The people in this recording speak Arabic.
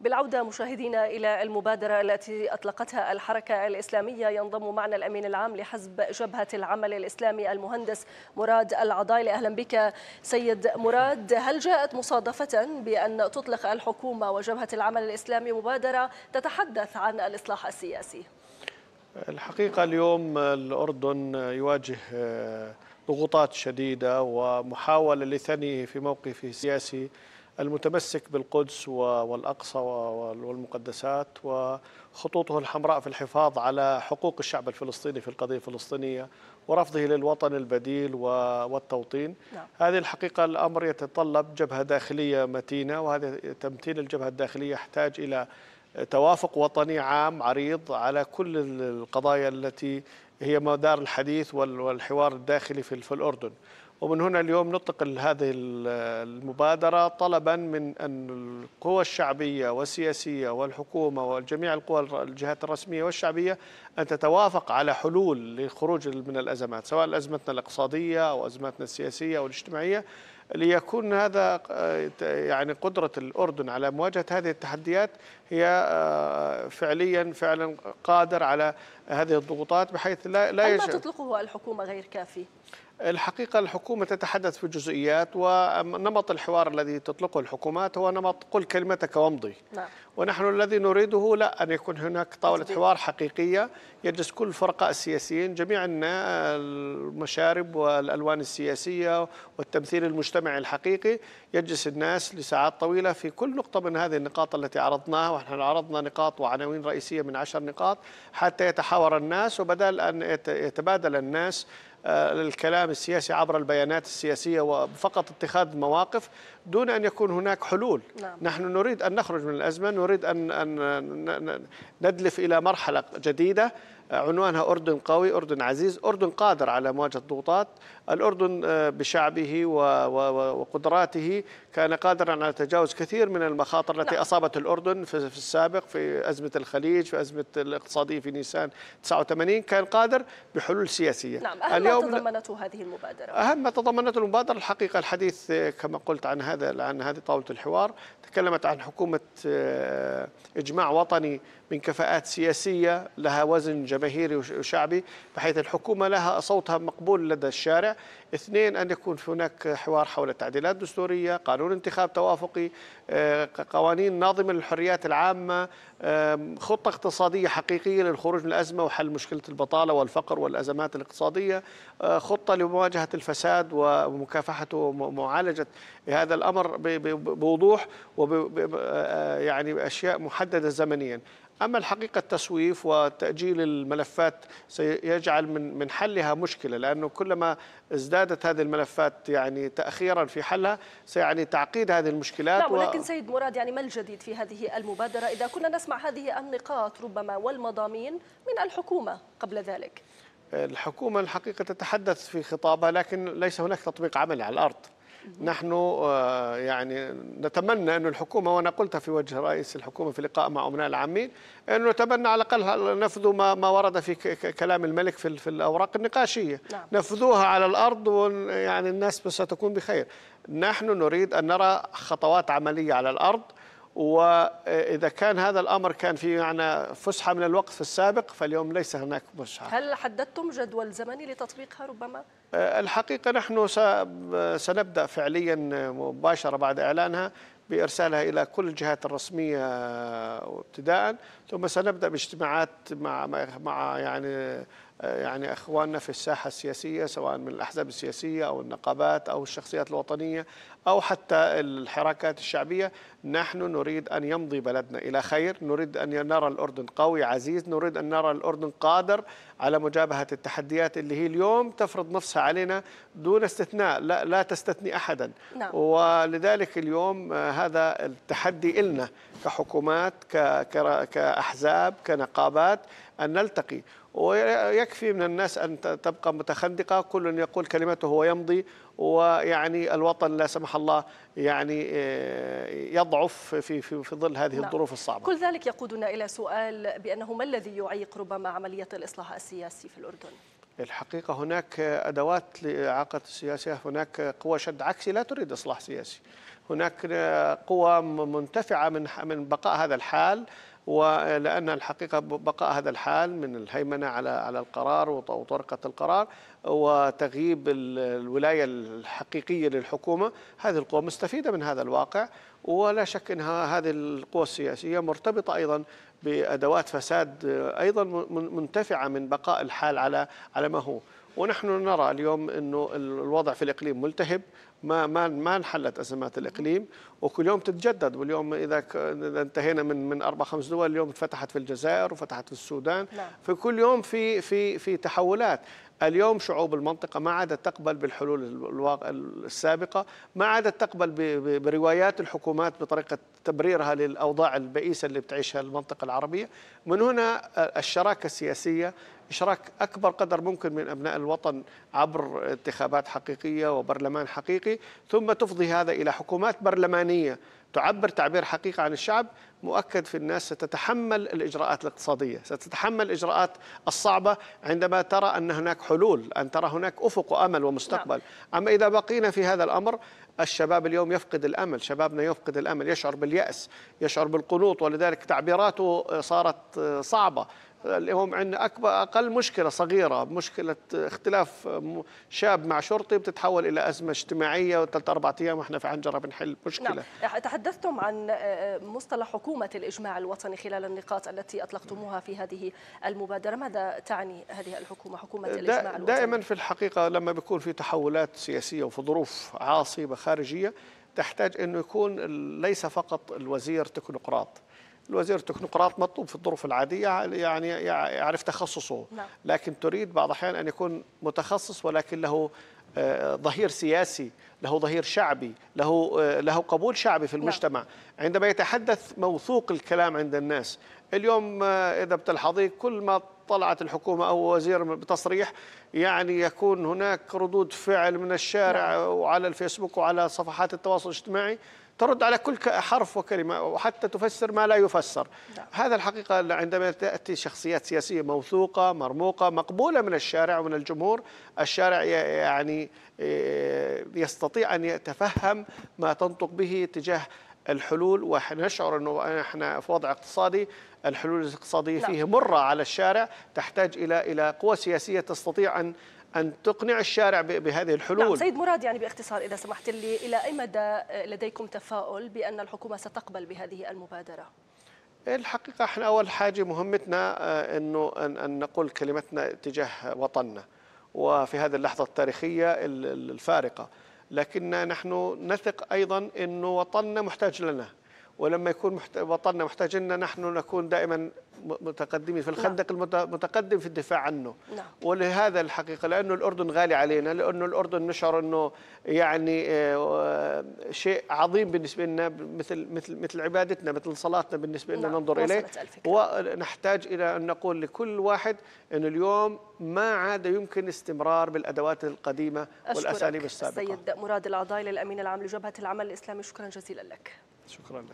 بالعودة مشاهدينا إلى المبادرة التي أطلقتها الحركة الإسلامية ينضم معنا الأمين العام لحزب جبهة العمل الإسلامي المهندس مراد العضايل أهلا بك سيد مراد هل جاءت مصادفة بأن تطلق الحكومة وجبهة العمل الإسلامي مبادرة تتحدث عن الإصلاح السياسي؟ الحقيقة اليوم الأردن يواجه آه، ضغوطات شديدة ومحاولة لثنيه في موقفه السياسي المتمسك بالقدس والأقصى والمقدسات وخطوطه الحمراء في الحفاظ على حقوق الشعب الفلسطيني في القضية الفلسطينية ورفضه للوطن البديل والتوطين لا. نعم. هذه الحقيقة الأمر يتطلب جبهة داخلية متينة وهذا تمتين الجبهة الداخلية يحتاج إلى توافق وطني عام عريض على كل القضايا التي هي مدار الحديث والحوار الداخلي في الأردن ومن هنا اليوم نطلق هذه المبادرة طلبا من أن القوى الشعبية والسياسية والحكومة وجميع القوى الجهات الرسمية والشعبية أن تتوافق على حلول للخروج من الأزمات سواء أزمتنا الاقتصادية أو أزمتنا السياسية أو الاجتماعية ليكون هذا آه، يعني قدرة الأردن على مواجهة هذه التحديات هي آه، فعليا فعلا قادر على هذه الضغوطات بحيث لا لا ما تطلقه الحكومة غير كافي الحقيقة الحكومة تتحدث في جزئيات ونمط الحوار الذي تطلقه الحكومات هو نمط قل كلمتك وامضي نعم. ونحن الذي نريده لا أن يكون هناك طاولة حوار حقيقية يجلس كل الفرقاء السياسيين جميع المشارب والألوان السياسية والتمثيل المجتمعي الحقيقي يجلس الناس لساعات طويلة في كل نقطة من هذه النقاط التي عرضناها ونحن عرضنا نقاط وعناوين رئيسية من عشر نقاط حتى يتحاور الناس وبدل أن يتبادل الناس الكلام آه، السياسي عبر البيانات السياسية وفقط اتخاذ مواقف دون أن يكون هناك حلول نعم. نحن نريد أن نخرج من الأزمة نريد أن ندلف إلى مرحلة جديدة عنوانها أردن قوي أردن عزيز أردن قادر على مواجهة الضغوطات الأردن آه، بشعبه وقدراته كان قادرا على تجاوز كثير من المخاطر التي نعم. أصابت الأردن في السابق في أزمة الخليج في أزمة الاقتصادية في نيسان 89 كان قادر بحلول سياسية نعم أهم اليوم ما تضمنته هذه المبادرة أهم ما تضمنته المبادرة الحقيقة الحديث آه، كما قلت عن هذا عن هذه طاولة الحوار تكلمت عن حكومة آه، إجماع وطني من كفاءات سياسية لها وزن جماهيري وشعبي بحيث الحكومة لها صوتها مقبول لدى الشارع اثنين أن يكون هناك حوار حول التعديلات الدستورية قانون انتخاب توافقي آه، قوانين ناظمة للحريات العامة خطة اقتصادية حقيقية للخروج من الأزمة وحل مشكلة البطالة والفقر والأزمات الاقتصادية آه، خطة لمواجهة الفساد ومكافحته ومعالجة هذا الأمر بوضوح وب آه، يعني أشياء محددة زمنيا أما الحقيقة التسويف وتأجيل الملفات سيجعل من من حلها مشكلة لأنه كلما ازدادت هذه الملفات يعني تأخيرا في حلها سيعني تعقيد هذه المشكلات لا ولكن و... سيد مراد يعني ما الجديد في هذه المبادرة إذا كنا نسمع هذه النقاط ربما والمضامين من الحكومة قبل ذلك الحكومة الحقيقة تتحدث في خطابها لكن ليس هناك تطبيق عملي على الأرض نحن آه، يعني نتمنى أن الحكومة وأنا قلتها في وجه رئيس الحكومة في لقاء مع أمناء العامين أنه نتمنى على الأقل نفذوا ما, ما ورد في كلام الملك في, في الأوراق النقاشية نعم. نفذوها على الأرض ويعني الناس ستكون بخير نحن نريد أن نرى خطوات عملية على الأرض واذا كان هذا الامر كان في معنى فسحه من الوقت في السابق فاليوم ليس هناك فسحه. هل حددتم جدول زمني لتطبيقها ربما؟ آه، الحقيقه نحن آه، سنبدا فعليا مباشره بعد اعلانها بارسالها الى كل الجهات الرسميه آه، ابتداء ثم سنبدا باجتماعات مع مع يعني آه، يعني اخواننا في الساحه السياسيه سواء من الاحزاب السياسيه او النقابات او الشخصيات الوطنيه او حتى الحركات الشعبيه نحن نريد ان يمضي بلدنا الى خير، نريد ان نرى الاردن قوي عزيز، نريد ان نرى الاردن قادر على مجابهه التحديات اللي هي اليوم تفرض نفسها علينا دون استثناء، لا, لا تستثني احدا. نعم. ولذلك اليوم آه، هذا التحدي النا كحكومات كاحزاب كنقابات أن نلتقي ويكفي من الناس أن تبقى متخندقة كل يقول كلمته ويمضي ويعني الوطن لا سمح الله يعني آه، يضعف في في, في ظل هذه نعم. الظروف الصعبة كل ذلك يقودنا إلى سؤال بأنه ما الذي يعيق ربما عملية الإصلاح السياسي في الأردن؟ الحقيقة هناك أدوات لإعاقة السياسة هناك قوى شد عكسي لا تريد إصلاح سياسي هناك قوى منتفعة من من بقاء هذا الحال ولأن الحقيقة بقاء هذا الحال من الهيمنة على على القرار وطرقة القرار وتغييب الولاية الحقيقية للحكومة هذه القوى مستفيدة من هذا الواقع ولا شك أنها هذه القوى السياسية مرتبطة أيضا بأدوات فساد أيضا منتفعة من بقاء الحال على على ما هو ونحن نرى اليوم انه الوضع في الاقليم ملتهب ما ما ما انحلت ازمات الاقليم وكل يوم تتجدد واليوم اذا انتهينا من من اربع خمس دول اليوم فتحت في الجزائر وفتحت في السودان نعم. في فكل يوم في في في تحولات اليوم شعوب المنطقة ما عادت تقبل بالحلول السابقة ما عادت تقبل بروايات الحكومات بطريقة تبريرها للأوضاع البئيسة اللي بتعيشها المنطقة العربية من هنا الشراكة السياسية إشراك أكبر قدر ممكن من أبناء الوطن عبر انتخابات حقيقية وبرلمان حقيقي ثم تفضي هذا إلى حكومات برلمانية تعبر تعبير حقيقة عن الشعب مؤكد في الناس ستتحمل الإجراءات الاقتصادية ستتحمل الإجراءات الصعبة عندما ترى أن هناك حلول أن ترى هناك أفق وأمل ومستقبل نعم. أما إذا بقينا في هذا الأمر الشباب اليوم يفقد الأمل شبابنا يفقد الأمل يشعر باليأس يشعر بالقنوط ولذلك تعبيراته صارت صعبة اللي هم عندنا اكبر اقل مشكله صغيره مشكله اختلاف شاب مع شرطي بتتحول الى ازمه اجتماعيه وثلاث اربع ايام واحنا في عنجره بنحل نعم. مشكله نعم. تحدثتم عن آه، آه، مصطلح حكومه الاجماع الوطني خلال النقاط التي اطلقتموها في هذه المبادره ماذا تعني هذه الحكومه حكومه الاجماع الوطني دائما في الحقيقه لما بيكون في تحولات سياسيه وفي ظروف عاصبه خارجيه تحتاج انه يكون ليس فقط الوزير تكنوقراط الوزير التكنوقراط مطلوب في الظروف العادية يعني يعرف تخصصه لا. نعم. لكن تريد بعض الأحيان أن يكون متخصص ولكن له آه، ظهير سياسي له ظهير شعبي له آه، له قبول شعبي في نعم. المجتمع لا. عندما يتحدث موثوق الكلام عند الناس اليوم آه، إذا بتلحظي كل ما طلعت الحكومة أو وزير بتصريح يعني يكون هناك ردود فعل من الشارع نعم. وعلى الفيسبوك وعلى صفحات التواصل الاجتماعي ترد على كل حرف وكلمة وحتى تفسر ما لا يفسر نعم. هذا الحقيقة عندما تأتي شخصيات سياسية موثوقة مرموقة مقبولة من الشارع ومن الجمهور الشارع يعني إيه، يستطيع أن يتفهم ما تنطق به تجاه الحلول ونشعر انه احنا في وضع اقتصادي الحلول الاقتصاديه لا. فيه مره على الشارع تحتاج الى الى قوى سياسيه تستطيع ان أن تقنع الشارع بهذه الحلول نعم سيد مراد يعني باختصار إذا سمحت لي إلى أي مدى لديكم تفاؤل بأن الحكومة ستقبل بهذه المبادرة؟ الحقيقة احنا أول حاجة مهمتنا آه، أنه أن نقول كلمتنا تجاه وطننا وفي هذه اللحظة التاريخية الفارقة لكن نحن نثق أيضا أن وطننا محتاج لنا ولما يكون محت... وطننا محتاجنا نحن نكون دائما متقدمين في الخندق نعم. المتقدم في الدفاع عنه نعم. ولهذا الحقيقة لأنه الأردن غالي علينا لأنه الأردن نشعر أنه يعني آه، شيء عظيم بالنسبة لنا مثل مثل مثل عبادتنا مثل صلاتنا بالنسبة لنا نعم. ننظر إليه ونحتاج إلى أن نقول لكل واحد أنه اليوم ما عاد يمكن استمرار بالأدوات القديمة والأساليب السابقة السيد مراد العضايل الأمين العام لجبهة العمل الإسلامي شكرا جزيلا لك شكرا لك